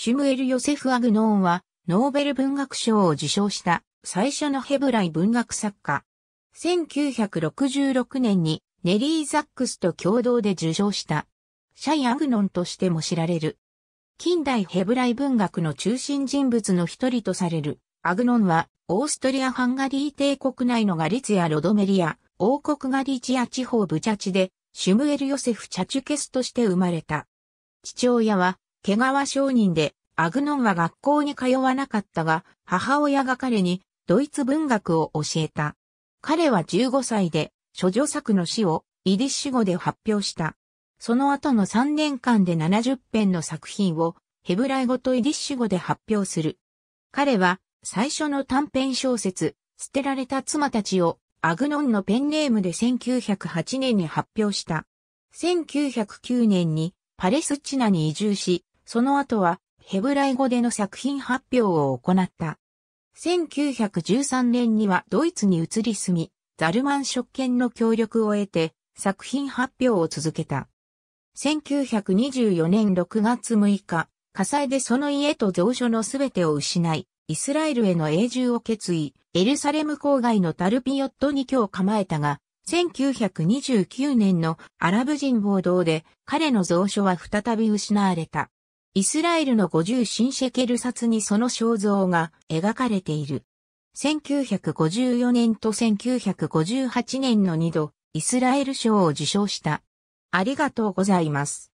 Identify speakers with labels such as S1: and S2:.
S1: シュムエル・ヨセフ・アグノーンは、ノーベル文学賞を受賞した最初の
S2: ヘブライ文学作家。1966年にネリー・ザックスと共同で受賞した。シャイ・アグノンとしても知られる。近代ヘブライ文学の中心人物の一人とされる。アグノンは、オーストリア・ハンガリー帝国内のガリツやロドメリア、王国ガリチア地方ブチャチで、シュムエル・ヨセフ・チャチュケスとして生まれた。父親は、毛皮商人で、アグノンは学校に通わなかったが、母親が彼にドイツ文学を教えた。彼は15歳で、諸女作の詩をイディッシュ語で発表した。その後の3年間で70編の作品をヘブライ語とイディッシュ語で発表する。彼は最初の短編小説、捨てられた妻たちをアグノンのペンネームで1908年に発表した。1909年にパレスチナに移住し、その後はヘブライ語での作品発表を行った。1913年にはドイツに移り住み、ザルマン職権の協力を得て作品発表を続けた。1924年6月6日、火災でその家と蔵書のすべてを失い、イスラエルへの永住を決意、エルサレム郊外のタルピヨットに今日構えたが、1929年のアラブ人暴動で彼の蔵書は再び失われた。イスラエルの50新シェケル札にその肖像が描かれている。1954年と1958年の2度、イスラエル賞を受賞し
S1: た。ありがとうございます。